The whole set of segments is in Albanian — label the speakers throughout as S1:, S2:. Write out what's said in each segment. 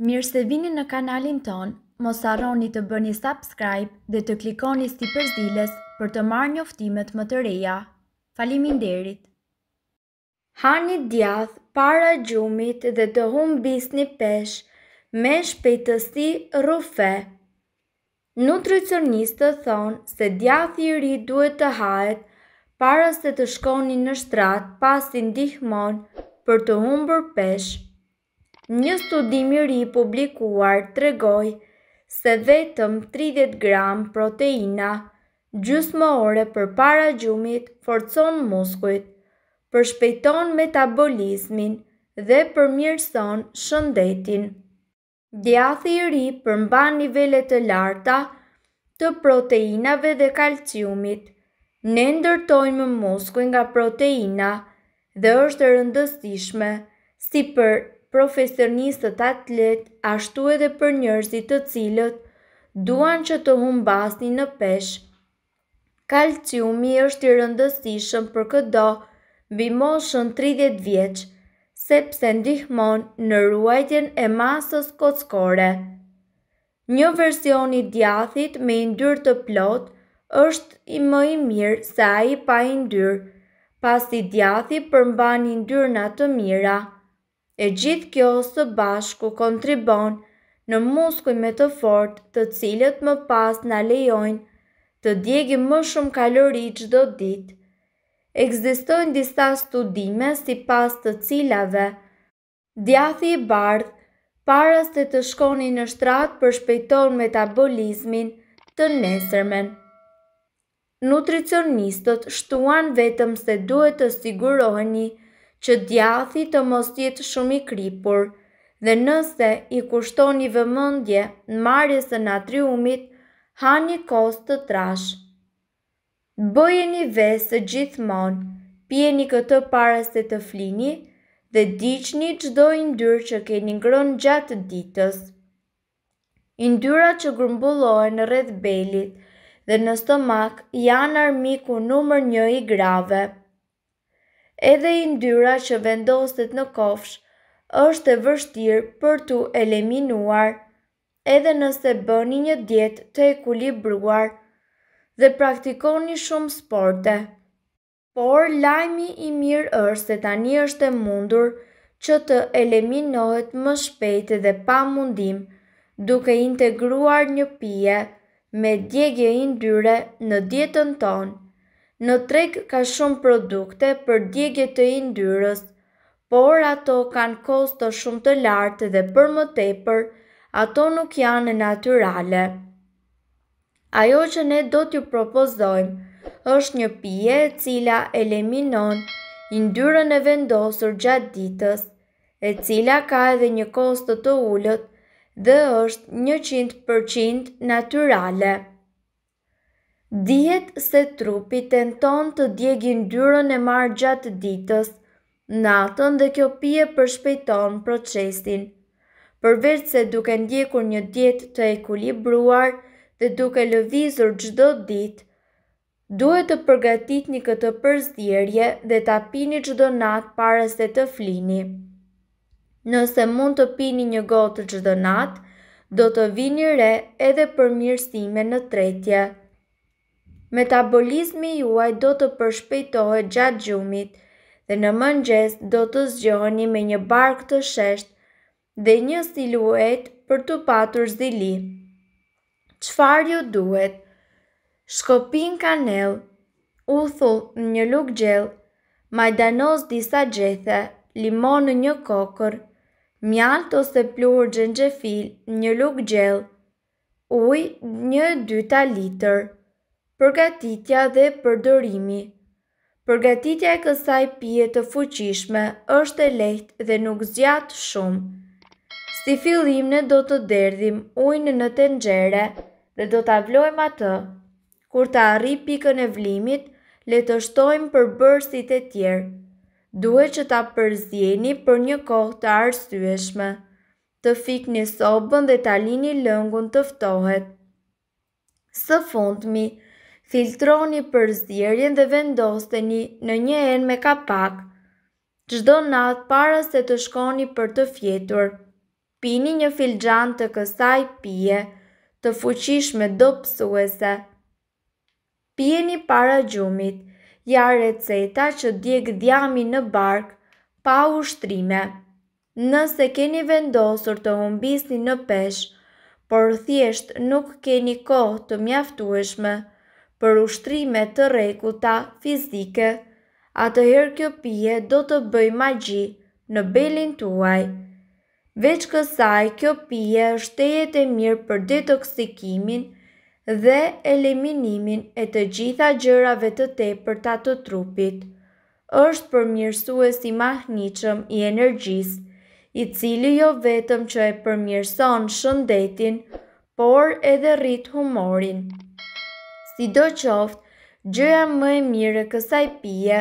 S1: Mirë se vini në kanalin ton, mos arroni të bëni subscribe dhe të klikoni sti përzdiles për të marrë një më të reja. Falimin derit! Hani djath, para gjumit dhe të hum bis një pesh, me shpejtësi rufe. Nutricionistë të thonë se djath i ri duhet të hajt, para se të shkoni në shtrat pasin dihmon për të humbër pesh. Një studim i ri publikuar tregoi se vetëm 30 gram proteina gjysmë më ore për para gjumit forcon muskujt, përshpejton metabolizmin dhe përmjërson shëndetin. Djathi i ri përmban nivele të larta të proteinave dhe kalciumit, ne ndërtojmë muskuj nga proteina dhe është rëndësishme si për profesionistët atlet, ashtu edhe për njërzit të cilët, duan që të humbasin në pesh. Kalciumi është i rëndësishëm për këdo, vimoshën 30 vjeq, sepse ndihmon në ruajtjen e masës kockore. Një versioni djathit me indyr të plot është i më i mirë sa i pa indyr, pas i djathit përmbani indyr në të mira e gjithë kjo së bashku kontribon në muskuj me të fort të cilët më pas në lejojnë të djegi më shumë kalori qdo ditë. Egzistojnë disa studime si pas të cilave. Djathi i bardhë, paras të të shkoni në shtratë për shpejton metabolizmin të nesërmen. Nutricionistët shtuan vetëm se duhet të siguroheni një që djathi të mos jetë shumë i kripur dhe nëse i kushtoni vëmendje në marrjes së natriumit, hani kost të trash. Bëjeni vesë gjithmonë, pjeni këtë para se të flini dhe diqni qdo ndyrë që keni ngronë gjatë ditës. Indyra që grumbullohen rreth belit dhe në stomak janë armiku numër një i grave edhe i ndyra që vendostet në kofsh, është e vështirë për të eliminuar, edhe nëse bëni një djetë të ekulibruar dhe praktikoni shumë sporte. Por, lajmi i mirë është se tani është e mundur që të eliminohet më shpejt dhe pa mundim, duke integruar një pije me djegje i ndyre në djetën tonë në treg ka shumë produkte për djegje të indyrës, por ato kanë kosto shumë të lartë dhe për më tepër, ato nuk janë naturale. Ajo që ne do t'ju propozojmë është një pije e cila eliminon indyrën e vendosur gjatë ditës, e cila ka edhe një kosto të ullët dhe është 100% naturale. Dihet se trupi tenton të djegin dyrën e marë gjatë ditës, natën dhe kjo pje përshpejton procesin. Përveç se duke ndjekur një dietë të ekulibruar dhe duke lëvizur gjdo ditë, duhet të përgatit një këtë përzdjerje dhe të apini gjdo natë pare se të flini. Nëse mund të pini një gotë gjdo natë, do të vini re edhe përmirësime në tretje metabolizmi juaj do të përshpejtohet gjatë gjumit dhe në mëngjes do të zgjoheni me një bark të shesht dhe një siluet për të patur zili. Qfar ju duhet? Shkopin kanel, uthull një luk gjell, majdanoz disa gjethe, limon në një kokër, mjalt ose pluhur gjengjefil një luk gjell, uj një dyta liter përgatitja dhe përdorimi. Përgatitja e kësaj pije të fuqishme është e lehtë dhe nuk zgjat shumë. Si fillim ne do të derdhim ujin në tenxhere dhe do ta vlojmë atë. Kur të arri pikën e vlimit, le të shtojmë për bërësit e tjerë. Duhet që t'a përzjeni për një kohë të arsyeshme. Të fik një sobën dhe ta lini lëngun të ftohet. Së fundmi, filtroni për zdjerjen dhe vendosteni në një enë me kapak. Gjdo natë para se të shkoni për të fjetur, pini një filxan të kësaj pije, të fuqishme do pësuese. Pieni para gjumit, ja receta që djek djami në bark, pa ushtrime. Nëse keni vendosur të humbisni në pesh, por thjesht nuk keni kohë të mjaftueshme, për ushtrime të rekuta fizike, atëherë kjo pije do të bëj magji në belin tuaj. Veç kësaj, kjo pije është jetë e mirë për detoksikimin dhe eliminimin e të gjitha gjërave të te për ta të trupit. është për mirësues i mahniqëm i energjisë, i cili jo vetëm që e përmirëson shëndetin, por edhe rrit humorin. Si do qoftë, gjëja më e mire kësaj pije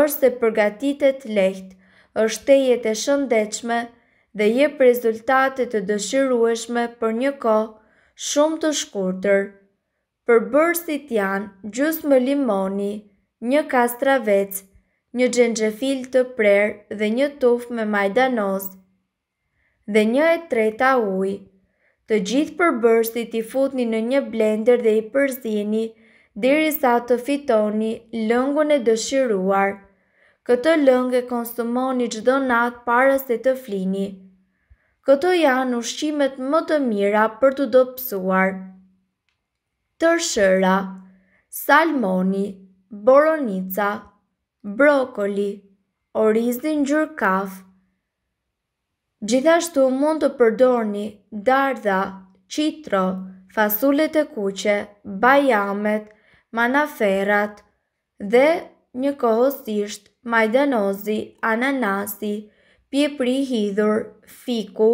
S1: është se përgatitet lehtë, është te jetë e shëndechme dhe jep rezultate të dëshirueshme për një kohë shumë të shkurtër. Për bërësit janë gjusë më limoni, një kastravec, një gjengjefil të prerë dhe një tuf me majdanoz dhe një e treta ujë. Të gjithë përbërësit i futni në një blender dhe i përzini, diri sa të fitoni lëngun e dëshiruar. Këtë lëngë e konsumoni gjdo natë para se të flini. Këto janë ushqimet më të mira për të do pësuar. Tërshëra, salmoni, boronica, brokoli, orizin gjurkafë, Gjithashtu mund të përdorni dardha, qitro, fasulet e kuqe, bajamet, manaferat dhe një kohësisht majdanozi, ananasi, pjepri hidhur, fiku,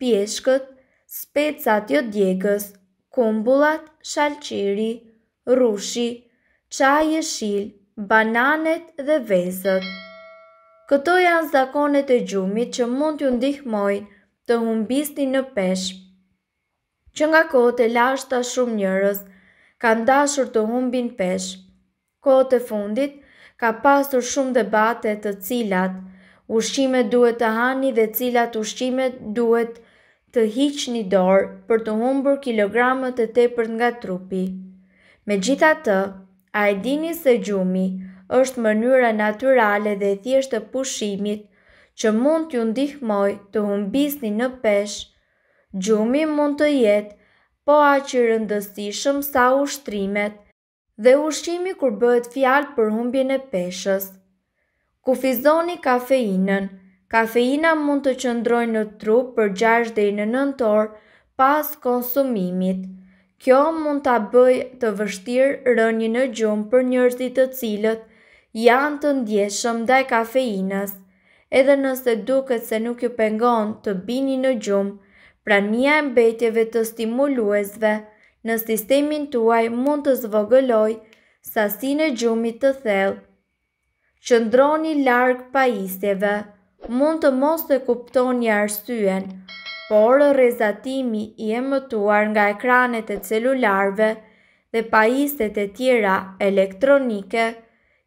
S1: pjeshkët, specat jo djegës, kumbullat, shalqiri, rushi, qaj e shil, bananet dhe vezët. Këto janë zakonet e gjumit që mund t'ju ndihmoj të humbisni në peshë. Që nga kote lashta shumë njërës, ka ndashur të humbin peshë. Kote e fundit, ka pasur shumë debate të cilat, ushqime duhet të hani dhe cilat ushqime duhet të hiq një dorë për të humbur kilogramët e tepër nga trupi. Me gjitha të, a e dini se gjumi, është mënyra naturale dhe thjeshtë të pushimit që mund t'ju ndihmojë të humbisni në peshë. Gjumi mund të jetë po aq i rëndësishëm sa ushtrimet dhe ushqimi kur bëhet fjalë për humbjen e peshës. Kufizoni kafeinën. Kafeina mund të qëndrojë në trup për 6 deri në 9 orë pas konsumimit. Kjo mund të bëjë të vështirë rënjë në gjumë për njërzit të cilët janë të ndjeshëm dhe kafeinës, edhe nëse duket se nuk ju pengon të bini në gjumë, pra një e mbetjeve të stimuluesve në sistemin tuaj mund të zvogëloj sa si në gjumit të thellë. Qëndroni largë pajisjeve, mund të mos të kupton një arsyen, por rezatimi i e mëtuar nga ekranet e celularve dhe pa e tjera elektronike,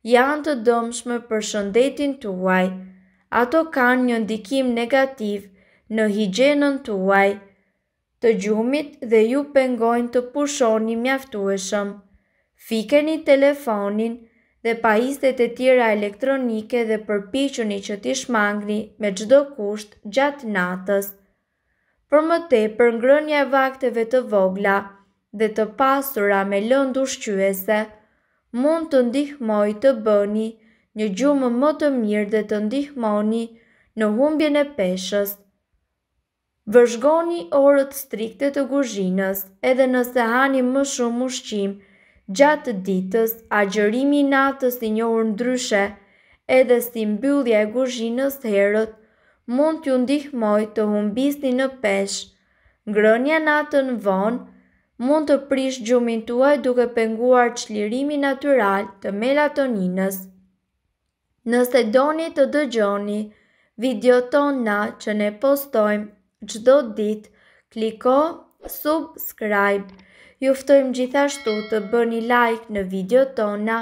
S1: janë të dëmshme për shëndetin të uaj, ato kanë një ndikim negativ në higjenën të uaj, të gjumit dhe ju pengojnë të pushoni mjaftueshëm. Fikeni telefonin dhe pajistet e tjera elektronike dhe përpishoni që t'i shmangni me gjdo kusht gjatë natës. Për më te për ngrënja vakteve të vogla dhe të pasura me lëndu shqyese, mund të ndihmoj të bëni një gjumë më të mirë dhe të ndihmoni në humbjen e peshës. Vëzhgoni orët strikte të guzhinës edhe nëse hani më shumë ushqim gjatë ditës, agjërimi i natës i njohur ndryshe edhe si mbyllja e guzhinës herët mund t'ju ndihmoj të humbisni në peshë. Ngrënja natën vonë mund të prish gjumin tuaj duke penguar qlirimi natural të melatoninës. Nëse doni të dëgjoni, video ton na që ne postojmë gjdo dit, kliko subscribe. Juftojmë gjithashtu të bëni like në video tona,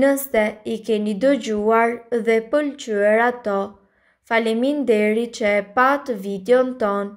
S1: nëse i keni dëgjuar dhe pëlqyër ato. Falemin deri që e patë video në tonë.